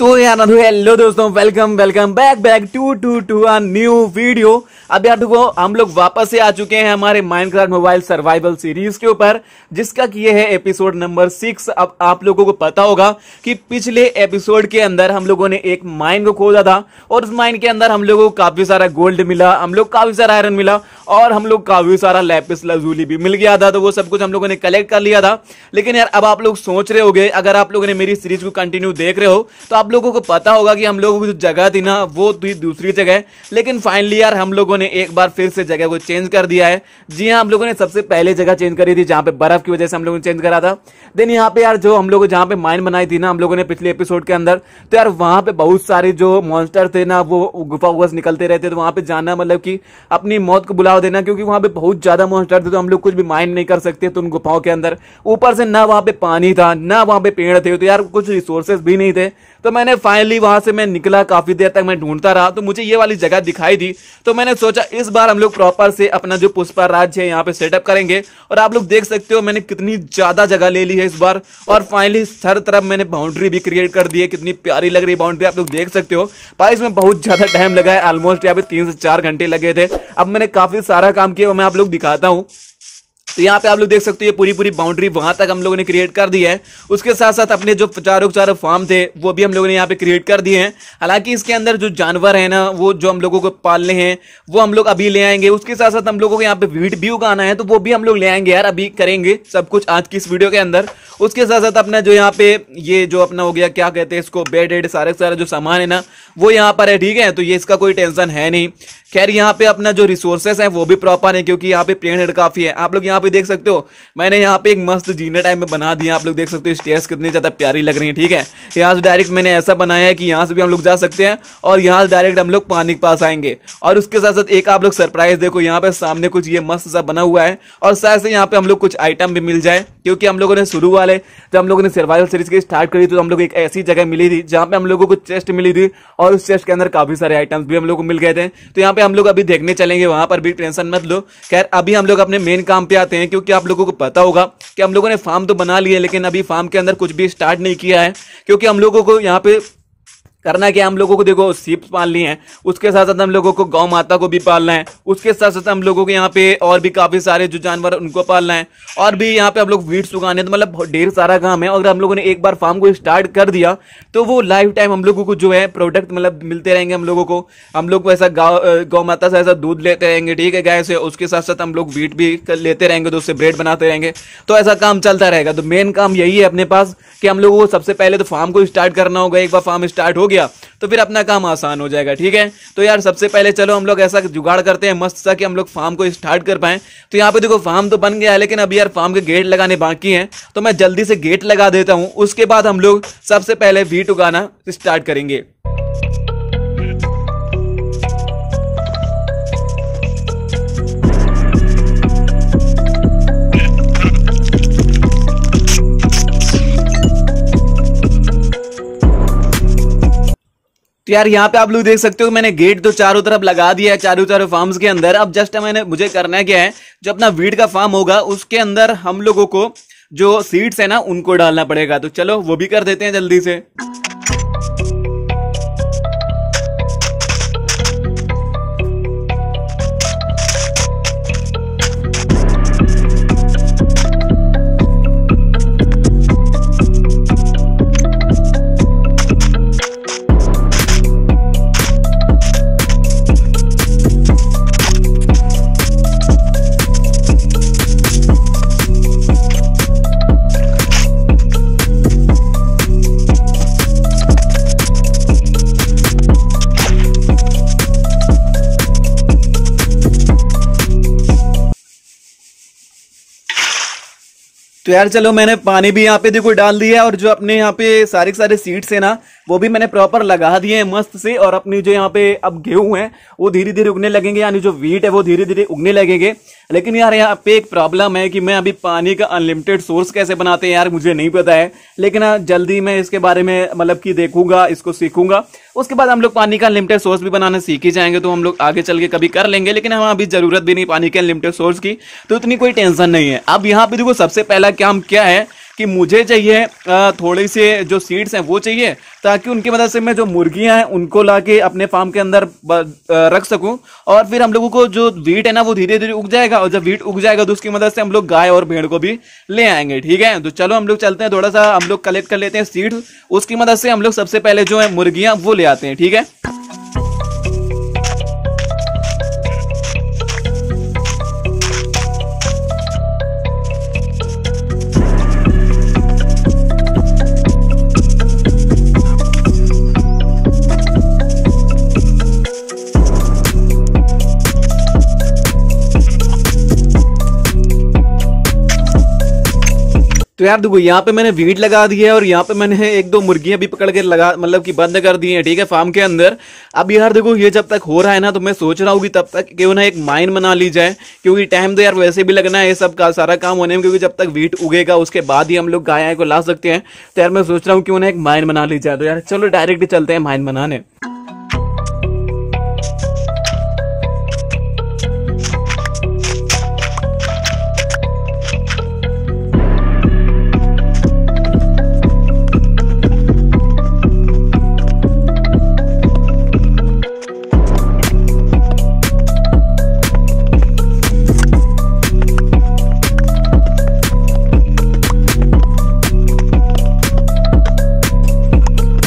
तो यार हेलो दोस्तों welcome welcome back back to to to a new video अब यार देखो हम लोग वापस से आ चुके हैं हमारे माइनक्राफ्ट मोबाइल सर्वाइवल सीरीज के ऊपर जिसका कि ये है एपिसोड नंबर सिक्स अब आप लोगों को पता होगा कि पिछले एपिसोड के अंदर हम लोगों ने एक माइन को खोजा था और उस माइन के अंदर हम लोगों को काफी सारा गोल्ड मिला हम लोग काफी सारा आयरन मिला और हम लोग काफी सारा लैपिस लजूली भी मिल गया था तो वो सब कुछ हम लोगों ने कलेक्ट कर लिया था लेकिन यार अब आप लोग सोच रहे हो अगर आप लोगों ने मेरी सीरीज को कंटिन्यू देख रहे हो तो आप लोगों को पता होगा कि हम लोगों की जो जगह थी ना वो थी दूसरी जगह लेकिन फाइनली यार हम लोगों ने एक बार फिर से जगह को चेंज कर दिया है जी हाँ हम लोगों ने सबसे पहले जगह चेंज करी थी जहाँ पे बर्फ की वजह से हम लोगों ने चेंज करा था देन यहाँ पे यार जो हम लोगों जहाँ पे माइन बनाई थी ना हम लोगों ने पिछले एपिसोड के अंदर तो यार वहाँ पे बहुत सारे जो मॉन्स्टर थे ना वो गुफा वुफा निकलते रहते तो वहाँ पे जाना मतलब कि अपनी मौत को बुलाव देना क्योंकि वहाँ पे बहुत ज्यादा मॉन्स्टर थे तो हम लोग कुछ भी माइन नहीं कर सकते तो उन गुफाओं के अंदर ऊपर से ना वहाँ पे पानी था ना वहाँ पे पेड़ थे तो यार कुछ रिसोर्सेज भी नहीं थे तो मैंने फाइनली वहां से मैं निकला काफी देर तक मैं ढूंढता रहा तो मुझे ये वाली जगह दिखाई दी तो मैंने सोचा इस बार हम लोग प्रॉपर से अपना जो पुष्पा राज्य है यहाँ पे सेटअप करेंगे और आप लोग देख सकते हो मैंने कितनी ज्यादा जगह ले ली है इस बार और फाइनली हर तरफ मैंने बाउंड्री भी क्रिएट कर दी है कितनी प्यारी लग रही बाउंड्री आप लोग देख सकते हो भाई इसमें बहुत ज्यादा टाइम लगा है ऑलमोस्ट यहाँ पे तीन से चार घंटे लगे थे अब मैंने काफी सारा काम किया मैं आप लोग दिखाता हूँ तो यहाँ पे आप लोग देख सकते हो ये पूरी पूरी बाउंड्री वहां तक हम लोगों ने क्रिएट कर दी है उसके साथ साथ अपने जो चारों चारों फार्म थे वो भी हम लोगों ने यहाँ पे क्रिएट कर दिए हैं हालांकि इसके अंदर जो जानवर है ना वो जो हम लोगों को पालने हैं वो हम लोग अभी ले आएंगे उसके साथ साथ हम लोगों को यहाँ पे वीट भी उगाना है तो वो भी हम लोग ले आएंगे यार अभी करेंगे सब कुछ आज की इस वीडियो के अंदर उसके साथ साथ अपना जो यहाँ पे ये जो अपना हो गया क्या कहते हैं इसको बेड एड सारे सारा जो सामान है ना वो यहाँ पर है ठीक है तो ये इसका कोई टेंशन है नहीं खैर यहाँ पे अपना जो रिसोर्सेस है वो भी प्रॉपर है क्योंकि यहाँ पे पेड़ हेड काफ़ी है आप लोग यहाँ पे देख सकते हो मैंने यहाँ पे एक मस्त जीने टाइम में बना दिया आप लोग देख सकते हो स्टेयर्स कितनी ज़्यादा प्यारी लग रही है ठीक है यहाँ से डायरेक्ट मैंने ऐसा बनाया है कि यहाँ से भी हम लोग जा सकते हैं और यहाँ से डायरेक्ट हम लोग पानी के पास आएंगे और उसके साथ साथ एक आप लोग सरप्राइज़ देखो यहाँ पे सामने कुछ ये मस्त सा बना हुआ है और शायद से यहाँ पे हम लोग कुछ आइटम भी मिल जाए क्योंकि हम लोगों ने शुरू वाले जब हम लोगों ने सर्वाइवल सीरीज की स्टार्ट करी तो हम लोग एक ऐसी जगह मिली थी जहाँ पे हम लोगों को चेस्ट मिली थी और उस चेस्ट के अंदर काफी सारे आइटम्स भी हम लोग को मिल गए थे तो यहाँ पे हम लोग अभी देखने चलेंगे वहां पर भी टेंशन मत लो खैर अभी हम लोग अपने मेन काम पे आते हैं क्योंकि आप लोगों को पता होगा कि हम लोगों ने फार्म तो बना लिए लेकिन अभी फार्म के अंदर कुछ भी स्टार्ट नहीं किया है क्योंकि हम लोगों को यहाँ पे करना क्या हम लोगों को देखो सीप पालनी है उसके साथ साथ हम लोगों को गौ माता को भी पालना है उसके साथ साथ हम लोगों को यहाँ पे और भी काफ़ी सारे जो जानवर उनको पालना है और भी यहाँ पे हम लोग वीड्स उगाने तो मतलब ढेर सारा काम है अगर हम लोगों ने एक बार फार्म को स्टार्ट कर दिया तो वो लाइफ टाइम हम लोगों को जो है प्रोडक्ट मतलब मिलते रहेंगे हम लोगों को हम लोग ऐसा गाँव गौ माता से ऐसा दूध लेते रहेंगे ठीक है गाय से उसके साथ साथ हम लोग वीट भी लेते रहेंगे तो उससे ब्रेड बनाते रहेंगे तो ऐसा काम चलता रहेगा तो मेन काम यही है अपने पास कि हम लोगों को सबसे पहले तो फार्म को स्टार्ट करना होगा एक बार फार्म स्टार्ट हो गया तो फिर अपना काम आसान हो जाएगा ठीक है तो यार सबसे पहले चलो हम लोग ऐसा जुगाड़ करते हैं मस्त सा कि हम लोग फार्म को स्टार्ट कर पाए तो यहाँ पे देखो फार्म तो बन गया है लेकिन अभी यार फार्म के गेट लगाने बाकी हैं तो मैं जल्दी से गेट लगा देता हूँ उसके बाद हम लोग सबसे पहले वीट उगाना स्टार्ट करेंगे तो यार यहाँ पे आप लोग देख सकते हो मैंने गेट तो चारों तरफ लगा दिया है चारों तरफ फार्म्स के अंदर अब जस्ट मैंने मुझे करना क्या है जो अपना वीड का फार्म होगा उसके अंदर हम लोगों को जो सीड्स है ना उनको डालना पड़ेगा तो चलो वो भी कर देते हैं जल्दी से तो यार चलो मैंने पानी भी यहाँ पे देखो डाल दिया और जो अपने यहाँ पे सारे सारे सीट्स है ना वो भी मैंने प्रॉपर लगा दिए हैं मस्त से और अपनी जो यहाँ पे अब गेहूं है वो धीरे धीरे उगने लगेंगे यानी जो वीट है वो धीरे धीरे उगने लगेंगे लेकिन यार यहाँ पे एक प्रॉब्लम है कि मैं अभी पानी का अनलिमिटेड सोर्स कैसे बनाते हैं यार मुझे नहीं पता है लेकिन हाँ, जल्दी मैं इसके बारे में मतलब कि देखूंगा इसको सीखूंगा उसके बाद हम लोग पानी का अनलिमिटेड सोर्स भी बनाना सीख ही जाएंगे तो हम लोग आगे चल के कभी कर लेंगे लेकिन हमें अभी जरूरत भी नहीं पानी के अनलिमिटेड सोर्स की तो इतनी कोई टेंशन नहीं है अब यहाँ पे देखो सबसे पहला काम क्या है कि मुझे चाहिए थोड़ी से जो सीड्स हैं वो चाहिए ताकि उनकी मदद से मैं जो मुर्गियां हैं उनको ला के अपने फार्म के अंदर रख सकूं और फिर हम लोगों को जो वीट है ना वो धीरे धीरे उग जाएगा और जब वीट उग जाएगा तो उसकी मदद से हम लोग गाय और भेड़ को भी ले आएंगे ठीक है तो चलो हम लोग चलते हैं थोड़ा सा हम लोग कलेक्ट कर लेते हैं सीड्स उसकी मदद से हम लोग सबसे पहले जो है मुर्गियाँ वो ले आते हैं ठीक है तो यार देखो यहाँ पे मैंने वीट लगा दी है और यहाँ पे मैंने एक दो मुर्गियां भी पकड़ के लगा मतलब कि बंद कर दी हैं ठीक है फार्म के अंदर अब यार देखो ये जब तक हो रहा है ना तो मैं सोच रहा हूँ कि तब तक क्यों ना एक माइन बना ली जाए क्योंकि टाइम तो यार वैसे भी लगना है ये सब का सारा काम होने में क्योंकि जब तक वीट उगेगा उसके बाद ही हम लोग गाय को ला सकते हैं तो यार मैं सोच रहा हूँ क्यों ना एक माइन बना ली जाए तो यार चलो डायरेक्ट चलते हैं माइन बनाने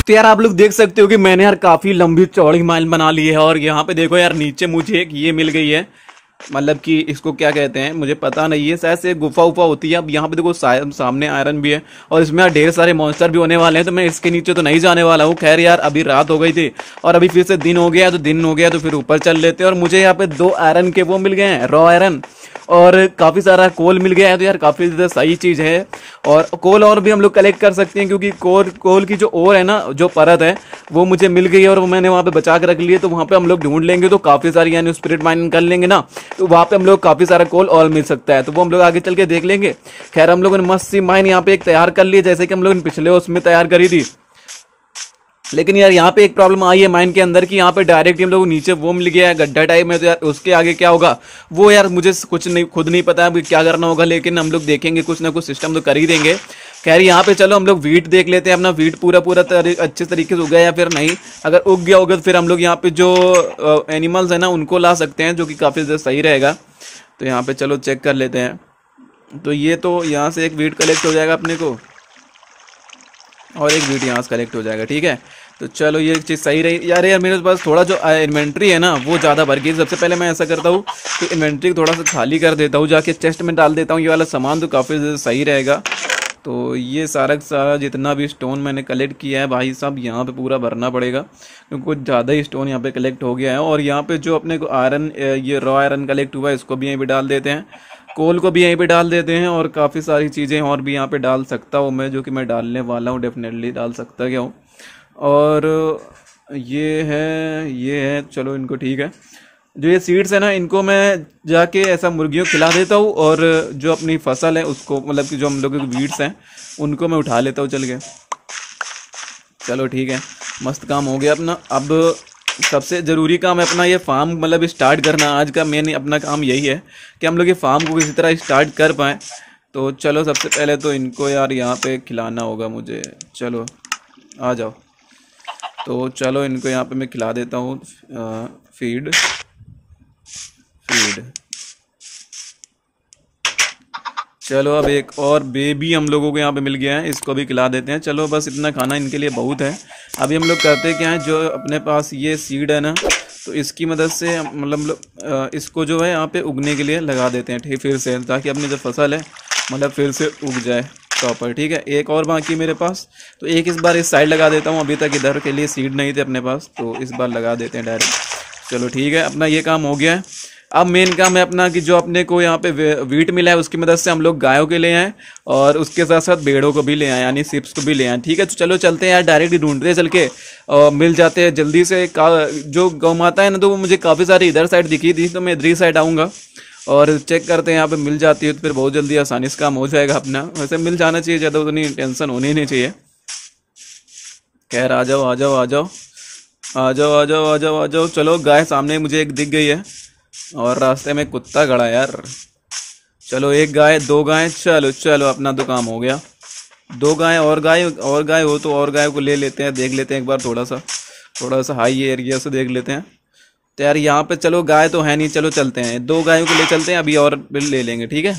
तो यार आप लोग देख सकते हो कि मैंने यार काफी लंबी चौड़ी माइल बना ली है और यहाँ पे देखो यार नीचे मुझे एक ये मिल गई है मतलब कि इसको क्या कहते हैं मुझे पता नहीं है शायद से गुफा उफा होती है अब यहाँ पे देखो सामने आयरन भी है और इसमें ढेर सारे मॉन्स्टर भी होने वाले हैं तो मैं इसके नीचे तो नहीं जाने वाला हूँ खैर यार अभी रात हो गई थी और अभी फिर से दिन हो गया तो दिन हो गया तो फिर ऊपर चल लेते हैं और मुझे यहाँ पे दो आयरन के वो मिल गए हैं रॉ आयरन और काफ़ी सारा कोल मिल गया है तो यार काफ़ी ज़्यादा सही चीज़ है और कोल और भी हम लोग कलेक्ट कर सकते हैं क्योंकि कोल कोल की जो ओर है ना जो परत है वो मुझे मिल गई है और वो मैंने वहाँ पे बचा के रख लिए तो वहाँ पे हम लोग ढूंढ लेंगे तो काफ़ी सारी यानी स्पिरिट माइन कर लेंगे ना तो वहाँ पे हम लोग काफ़ी सारा कोल और मिल सकता है तो वो हम लोग आगे चल के देख लेंगे खैर हम लोगों ने मस्त सी माइन यहाँ पे एक तैयार कर ली जैसे कि हम लोगों ने पिछले उसमें तैयार करी थी लेकिन यार यहाँ पे एक प्रॉब्लम आई है माइंड के अंदर कि यहाँ पे डायरेक्ट हम लोग नीचे वो मिल गया है गड्ढा टाइप में तो यार उसके आगे क्या होगा वो यार मुझे कुछ नहीं खुद नहीं पता है क्या करना होगा लेकिन हम लोग देखेंगे कुछ ना कुछ सिस्टम तो कर ही देंगे खैर यहाँ पे चलो हम लोग वीट देख लेते हैं अपना वीट पूरा पूरा तरी, अच्छे तरीके से उग गया या फिर नहीं अगर उग गया होगा तो फिर हम लोग यहाँ पे जो एनिमल्स है ना उनको ला सकते हैं जो कि काफ़ी ज़्यादा सही रहेगा तो यहाँ पे चलो चेक कर लेते हैं तो ये तो यहाँ से एक वीट कलेक्ट हो जाएगा अपने को और एक वीट यहाँ से कलेक्ट हो जाएगा ठीक है तो चलो ये चीज़ सही रही यार यार मेरे पास थोड़ा जो इन्वेंट्री है ना वो ज़्यादा भर गई सबसे पहले मैं ऐसा करता हूँ कि इन्वेंट्री को थोड़ा सा खाली कर देता हूँ जाके चेस्ट में डाल देता हूँ ये वाला सामान तो काफ़ी सही रहेगा तो ये सारा सारा जितना भी स्टोन मैंने कलेक्ट किया है भाई साहब यहाँ पे पूरा भरना पड़ेगा क्योंकि कुछ ज़्यादा ही स्टोन यहाँ पे कलेक्ट हो गया है और यहाँ पे जो अपने को आयरन ये रॉ आयरन कलेक्ट हुआ है इसको भी यहीं पे डाल देते हैं कोल को भी यहीं पे डाल देते हैं और काफ़ी सारी चीज़ें और भी यहाँ पर डाल सकता हूँ मैं जो कि मैं डालने वाला हूँ डेफिनेटली डाल सकता क्या हूँ और ये है ये है चलो इनको ठीक है जो ये सीड्स है ना इनको मैं जाके ऐसा मुर्गियों खिला देता हूँ और जो अपनी फसल है उसको मतलब कि जो हम लोग के वीड्स हैं उनको मैं उठा लेता हूँ चल के चलो ठीक है मस्त काम हो गया अपना अब सबसे ज़रूरी काम है अपना ये फार्म मतलब स्टार्ट करना आज का मेन अपना काम यही है कि हम लोग ये फार्म को किसी तरह स्टार्ट कर पाएँ तो चलो सबसे पहले तो इनको यार यहाँ पे खिलाना होगा मुझे चलो आ जाओ तो चलो इनको यहाँ पे मैं खिला देता हूँ फीड स्पीड चलो अब एक और बेबी हम लोगों को यहाँ पे मिल गया है इसको भी खिला देते हैं चलो बस इतना खाना इनके लिए बहुत है अभी हम लोग करते क्या है जो अपने पास ये सीड है ना तो इसकी मदद से मतलब इसको जो है यहाँ पे उगने के लिए लगा देते हैं ठीक फिर से ताकि अपनी जो फसल है मतलब फिर से उग जाए प्रॉपर ठीक है एक और बाकी मेरे पास तो एक इस बार इस साइड लगा देता हूँ अभी तक इधर के लिए सीड नहीं थे अपने पास तो इस बार लगा देते हैं डायरेक्ट चलो ठीक है अपना ये काम हो गया है अब मेन काम है अपना कि जो अपने को यहाँ पे वीट मिला है उसकी मदद से हम लोग गायों के ले आए और उसके साथ साथ भेड़ों को भी ले आए यानी सिप्स को भी ले आए ठीक है तो चलो चलते हैं यार डायरेक्ट ढूंढते हैं चल के और मिल जाते हैं जल्दी से का जो गौ माता है ना तो वो मुझे काफ़ी सारी इधर साइड दिखी थी तो मैं इधर ही साइड आऊँगा और चेक करते हैं यहाँ पे मिल जाती है तो फिर बहुत जल्दी आसानी से काम हो जाएगा अपना वैसे मिल जाना चाहिए ज़्यादा उतनी टेंशन होनी ही नहीं चाहिए खैर आ जाओ आ जाओ आ जाओ आ जाओ आ जाओ आ जाओ आ जाओ चलो गाय सामने मुझे एक दिख गई है और रास्ते में कुत्ता गड़ा यार चलो एक गाय दो गाय चलो चलो अपना तो काम हो गया दो गाय और गाय और गाय हो तो और गाय को ले लेते हैं देख लेते हैं एक बार थोड़ा सा थोड़ा सा हाई एरिया से देख लेते हैं तो यार यहाँ पे चलो गाय तो है नहीं चलो चलते हैं दो गायों को ले चलते हैं अभी और ले लेंगे ठीक है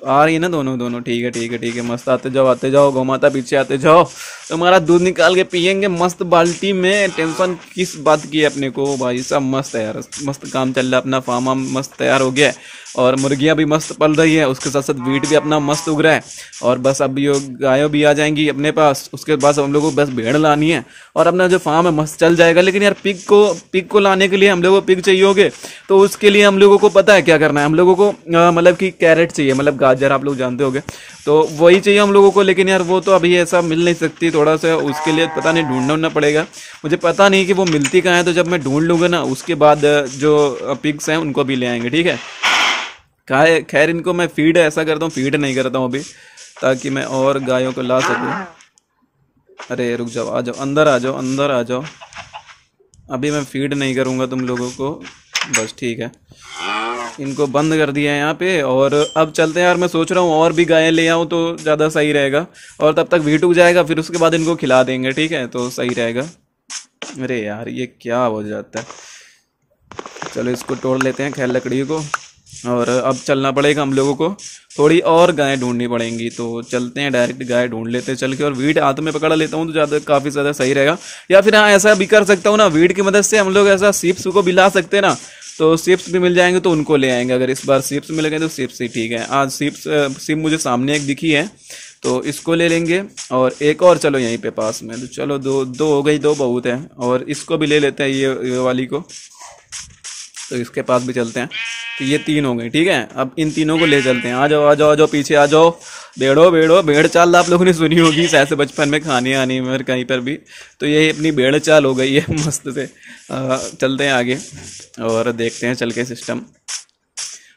तो आ रही है ना दोनों दोनों ठीक है ठीक है ठीक है मस्त आते जाओ आते जाओ गौमाता पीछे आते जाओ तुम्हारा तो दूध निकाल के पियेंगे मस्त बाल्टी में टेंशन किस बात की है अपने को भाई साहब मस्त है यार मस्त काम चल रहा है अपना फार्म मस्त तैयार हो गया है और मुर्गियाँ भी मस्त पल रही है उसके साथ साथ वीट भी अपना मस्त उग रहा है और बस अब ये गायों भी आ जाएंगी अपने पास उसके बाद हम लोग को बस भेड़ लानी है और अपना जो फार्म है मस्त चल जाएगा लेकिन यार पिग को पिक को लाने के लिए हम लोग को पिक चाहिए होगे तो उसके लिए हम लोगों को पता है क्या करना है हम लोगों को मतलब कि कैरेट चाहिए मतलब गाजर आप लोग जानते होंगे तो वही चाहिए हम लोगों को लेकिन यार वो तो अभी ऐसा मिल नहीं सकती थोड़ा सा उसके लिए पता नहीं ढूंढना उन्ना पड़ेगा मुझे पता नहीं कि वो मिलती कहाँ है तो जब मैं ढूंढ लूँगा ना उसके बाद जो पिक्स हैं उनको भी ले आएंगे ठीक है खाए खैर इनको मैं फीड ऐसा करता हूँ फीड नहीं करता हूँ अभी ताकि मैं और गायों को ला सकूँ अरे रुक जाओ आ जाओ अंदर आ जाओ अंदर आ जाओ अभी मैं फीड नहीं करूँगा तुम लोगों को बस ठीक है इनको बंद कर दिया है यहाँ पे और अब चलते हैं यार मैं सोच रहा हूँ और भी गायें ले आऊँ तो ज़्यादा सही रहेगा और तब तक वीट उग जाएगा फिर उसके बाद इनको खिला देंगे ठीक है तो सही रहेगा अरे यार ये क्या हो जाता है चलो इसको तोड़ लेते हैं खैर लकड़ी को और अब चलना पड़ेगा हम लोगों को थोड़ी और गायें ढूंढनी पड़ेंगी तो चलते हैं डायरेक्ट गाय ढूंढ लेते हैं चल के और वीट हाथ में पकड़ लेता हूँ तो ज़्यादा काफ़ी ज़्यादा सही रहेगा या फिर हाँ ऐसा भी कर सकता हूँ ना वीट की मदद से हम लोग ऐसा सीप्स को भी ला सकते हैं ना तो सिप्स भी मिल जाएंगे तो उनको ले आएंगे अगर इस बार सिप्स मिल गए तो सिप्स ही ठीक है आज सिप्स सिप मुझे सामने एक दिखी है तो इसको ले लेंगे और एक और चलो यहीं पे पास में तो चलो दो दो हो गई दो बहुत है और इसको भी ले लेते हैं ये, ये वाली को तो इसके पास भी चलते हैं तो ये तीन हो गए ठीक है अब इन तीनों को ले चलते हैं आ जाओ आ जाओ आ जाओ पीछे आ जाओ भेड़ो भेड़ो भेड़ चाल आप लोगों ने सुनी होगी शायद से बचपन में खाने आने में कहीं पर भी तो ये अपनी भेड़ चाल हो गई है मस्त से आ, चलते हैं आगे और देखते हैं चल के सिस्टम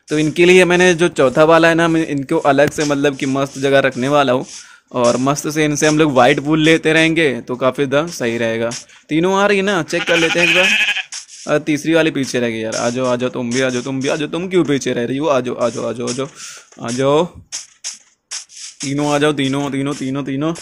तो इनके लिए मैंने जो चौथा वाला है ना मैं इनको अलग से मतलब कि मस्त जगह रखने वाला हूँ और मस्त से इनसे हम लोग वाइट वूल लेते रहेंगे तो काफ़ी द सही रहेगा तीनों आ रही है ना चेक कर लेते हैं एक बार अरे तीसरी वाली पीछे रह गई यार आ जाओ आ जाओ तुम भी आ जाओ तुम भी आ जाओ तुम क्यों पीछे रह रही हो आ जाओ आ जाओ आ जाओ आ जाओ आ जाओ तीनों आ जाओ तीनों तीनों तीनों तीनों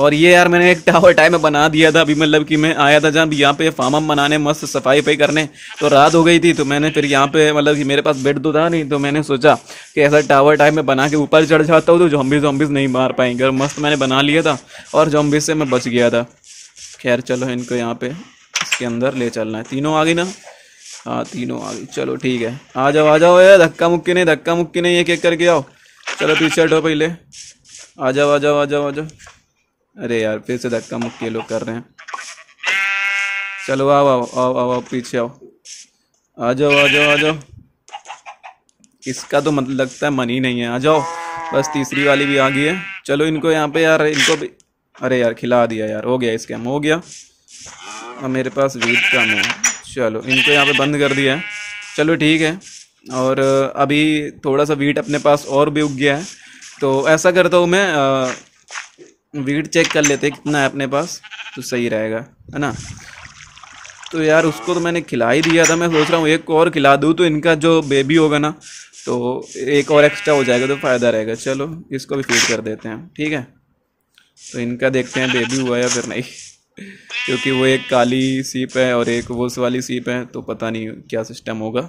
और ये यार मैंने एक टावर टाइम बना दिया था अभी मतलब कि मैं आया था जब यहाँ पे फार्म हम बनाने मस्त सफाई पे करने तो रात हो गई थी तो मैंने फिर यहाँ पे मतलब कि मेरे पास बेड तो था नहीं तो मैंने सोचा कि ऐसा टावर टाइम में बना के ऊपर चढ़ जाता हूँ तो जॉम्बिस वॉम्बिस नहीं मार पाएंगे और मस्त मैंने बना लिया था और जॉम्बिस से मैं बच गया था खैर चलो इनको यहाँ पे इसके अंदर ले चलना है तीनों आ गई ना हाँ तीनों आ गई चलो ठीक है आ जाओ आ जाओ यार धक्का मुक्की नहीं धक्का मुक्की नहीं एक एक करके आओ चलो पीछे हटो पहले आ जाओ आ जाओ आ जाओ आ जाओ अरे यार फिर से धक्का मुक्की लोग कर रहे हैं चलो आओ आओ आओ आओ आओ पीछे आओ आ जाओ आ जाओ आ जाओ इसका तो मतलब लगता है मन ही नहीं है आ जाओ बस तीसरी वाली भी आ गई है चलो इनको यहाँ पे यार इनको भी अरे यार खिला दिया यार हो गया इसके हम हो गया और हाँ, मेरे पास वीट कम है चलो इनको यहाँ पे बंद कर दिया है चलो ठीक है और अभी थोड़ा सा वीट अपने पास और भी उग गया है तो ऐसा करता हूँ मैं वीट चेक कर लेते कितना है अपने पास तो सही रहेगा है ना तो यार उसको तो मैंने खिला ही दिया था मैं सोच रहा हूँ एक और खिला दूँ तो इनका जो बेबी होगा ना तो एक और एक्स्ट्रा हो जाएगा तो फ़ायदा रहेगा चलो इसको भी फीड कर देते हैं ठीक है तो इनका देखते हैं बेबी हुआ या फिर नहीं क्योंकि वो एक काली सीप है और एक वो वाली सीप है तो पता नहीं क्या सिस्टम होगा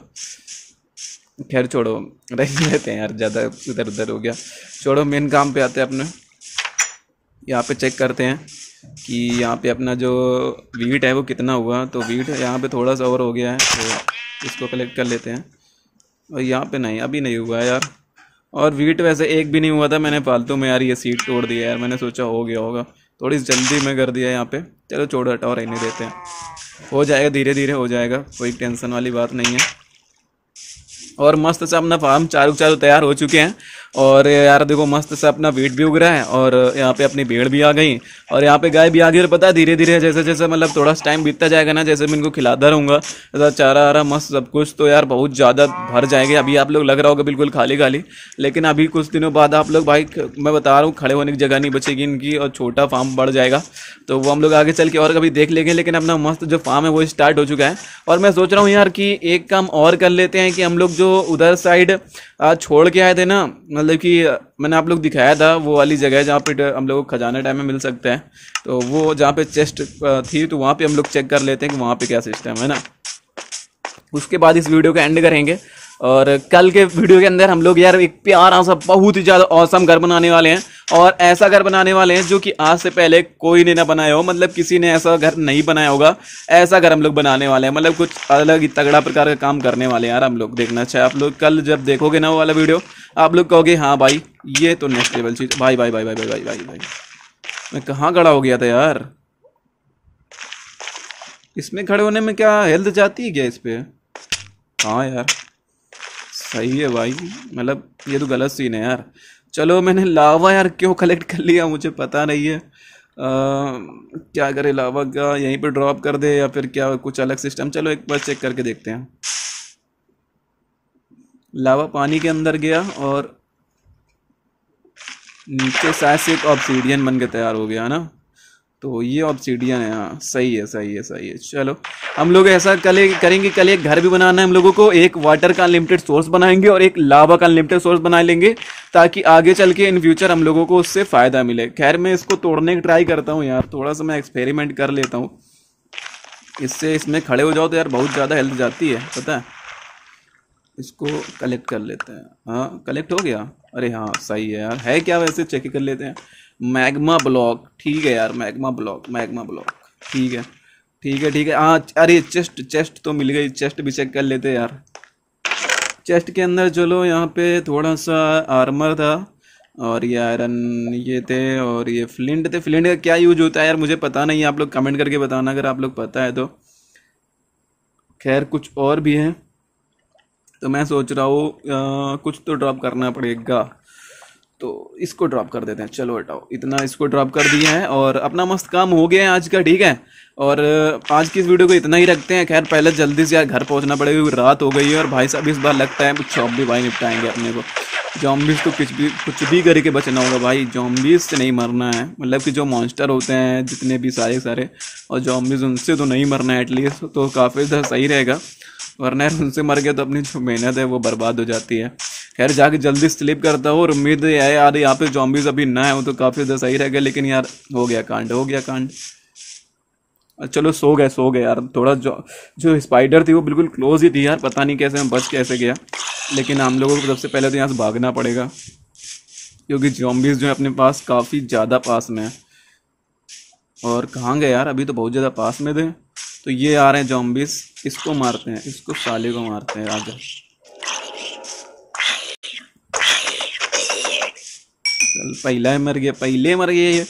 खैर छोड़ो रह लेते हैं यार ज़्यादा इधर उधर हो गया छोड़ो मेन काम पे आते हैं अपने यहाँ पे चेक करते हैं कि यहाँ पे अपना जो वीट है वो कितना हुआ तो वीट यहाँ पे थोड़ा सा और हो गया है तो इसको कलेक्ट कर लेते हैं और यहाँ पे नहीं अभी नहीं हुआ है यार और वीट वैसे एक भी नहीं हुआ था मैंने फालतू में यार ये सीट तोड़ दिया यार मैंने सोचा हो गया होगा थोड़ी जल्दी में कर दिया यहाँ पे चलो छोड़ हटाओ रहने देते हैं हो जाएगा धीरे धीरे हो जाएगा कोई टेंशन वाली बात नहीं है और मस्त से अपना फार्म चारों चारों तैयार हो चुके हैं और यार देखो मस्त से अपना वेट भी उग रहा है और यहाँ पे अपनी भेड़ भी आ गई और यहाँ पे गाय भी आ गई और पता है धीरे धीरे जैसे जैसे मतलब थोड़ा टाइम बीतता जाएगा ना जैसे मैं इनको खिलाता रहूँगा ऐसा चारा आरा मस्त सब कुछ तो यार बहुत ज़्यादा भर जाएंगे अभी आप लोग लग रहा होगा बिल्कुल खाली खाली लेकिन अभी कुछ दिनों बाद आप लोग भाई मैं बता रहा हूँ खड़े होने की जगह नहीं बचेगी इनकी और छोटा फार्म बढ़ जाएगा तो वो हम लोग आगे चल के और कभी देख लेंगे लेकिन अपना मस्त जो फार्म है वो स्टार्ट हो चुका है और मैं सोच रहा हूँ यार कि एक काम और कर लेते हैं कि हम लोग जो उधर साइड छोड़ के आए थे ना मतलब कि मैंने आप लोग दिखाया था वो वाली जगह जहाँ पे हम लोग खजाना टाइम में मिल सकते हैं तो वो जहाँ पे चेस्ट थी तो वहाँ पे हम लोग चेक कर लेते हैं कि वहाँ पे क्या सिस्टम है ना उसके बाद इस वीडियो को एंड करेंगे और कल के वीडियो के अंदर हम लोग यार एक प्यारा सा बहुत ही ज़्यादा औसम घर बनाने वाले हैं और ऐसा घर बनाने वाले हैं जो कि आज से पहले कोई ने ना बनाया हो मतलब किसी ने ऐसा घर नहीं बनाया होगा ऐसा घर हम लोग बनाने वाले हैं मतलब कुछ अलग ही तगड़ा प्रकार का काम करने वाले हैं यार हम लोग देखना चाहे अच्छा आप लोग कल जब देखोगे ना वो वाला वीडियो आप लोग कहोगे हाँ भाई ये तो नेक्स्ट लेवल चीज़ भाई भाई भाई भाई भाई भाई भाई भाई मैं कहाँ खड़ा हो गया था यार इसमें खड़े होने में क्या हेल्थ जाती है क्या इस पर हाँ यार सही है भाई मतलब ये तो गलत सीन है यार चलो मैंने लावा यार क्यों कलेक्ट कर लिया मुझे पता नहीं है आ, क्या करे लावा का यहीं पर ड्रॉप कर दे या फिर क्या कुछ अलग सिस्टम चलो एक बार चेक करके देखते हैं लावा पानी के अंदर गया और नीचे शायद से एक ऑब्सीडियन बन के तैयार हो गया ना तो ये ऑब्सीडियन है हाँ सही है सही है सही है चलो हम लोग ऐसा कल करेंगे कल एक घर भी बनाना है हम लोगों को एक वाटर का अनलिमिटेड सोर्स बनाएंगे और एक लावा का अनलिमिटेड सोर्स बना लेंगे ताकि आगे चल के इन फ्यूचर हम लोगों को उससे फ़ायदा मिले खैर मैं इसको तोड़ने की ट्राई करता हूँ यार थोड़ा सा मैं एक्सपेरिमेंट कर लेता हूँ इससे इसमें खड़े हो जाओ तो यार बहुत ज़्यादा हेल्प जाती है पता है इसको कलेक्ट कर लेते हैं हाँ कलेक्ट हो गया अरे हाँ सही है यार है क्या वैसे चेक कर लेते हैं मैग्मा ब्लॉक ठीक है यार मैग्मा ब्लॉक मैग्मा ब्लॉक ठीक है ठीक है ठीक है हाँ अरे चेस्ट चेस्ट तो मिल गई चेस्ट भी चेक कर लेते यार चेस्ट के अंदर चलो यहाँ पे थोड़ा सा आर्मर था और ये आयरन ये थे और ये फ्लिंट थे फ्लिंट का क्या यूज होता है यार मुझे पता नहीं आप लोग कमेंट करके बताना अगर आप लोग पता है तो खैर कुछ और भी है तो मैं सोच रहा हूँ कुछ तो ड्रॉप करना पड़ेगा तो इसको ड्रॉप कर देते हैं चलो हटाओ इतना इसको ड्रॉप कर दिए हैं और अपना मस्त काम हो गया है आज का ठीक है और आज की इस वीडियो को इतना ही रखते हैं खैर पहले जल्दी से यार घर पहुंचना पड़ेगा क्योंकि रात हो गई है और भाई साहब इस बार लगता है कुछ भी भाई निपटाएंगे अपने को जॉम्बिस तो कुछ भी कुछ भी करके बचना होगा भाई जॉम्बिस से नहीं मरना है मतलब कि जो मॉन्स्टर होते हैं जितने भी सारे सारे और जॉम्बिस उनसे तो नहीं मरना है एटलीस्ट तो काफ़ी तो सही रहेगा वरना उनसे मर गया तो अपनी जो मेहनत है वो बर्बाद हो जाती है खैर जाके जल्दी स्लिप करता हो और उम्मीद है यार यहाँ पे जॉम्बीज अभी ना है वो तो काफ़ी ज़्यादा सही रह गया लेकिन यार हो गया कांड हो गया कांड चलो सो गए सो गए यार थोड़ा जो जो स्पाइडर थी वो बिल्कुल क्लोज ही थी यार पता नहीं कैसे मैं बच कैसे गया लेकिन हम लोगों को सबसे पहले तो यहाँ से भागना पड़ेगा क्योंकि जॉम्बीज़ जो है अपने पास काफ़ी ज़्यादा पास में है और कहाँ गए यार अभी तो बहुत ज़्यादा पास में थे तो ये आ रहे हैं जॉम्बीज़ इसको मारते हैं इसको साले को मारते हैं राजा पहला मर गया पहले मर गया ये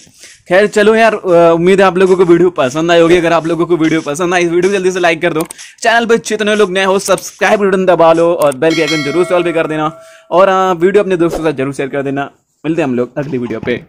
खैर चलो यार उम्मीद है आप लोगों को वीडियो पसंद आई होगी अगर आप लोगों को वीडियो पसंद आई वीडियो जल्दी से लाइक कर दो चैनल पर जितने लोग नए हो सब्सक्राइब बटन दबा लो और बेल के आइकन जरूर सॉल्व भी कर देना और वीडियो अपने दोस्तों के साथ जरूर शेयर कर देना मिलते हैं हम लोग अगली वीडियो पे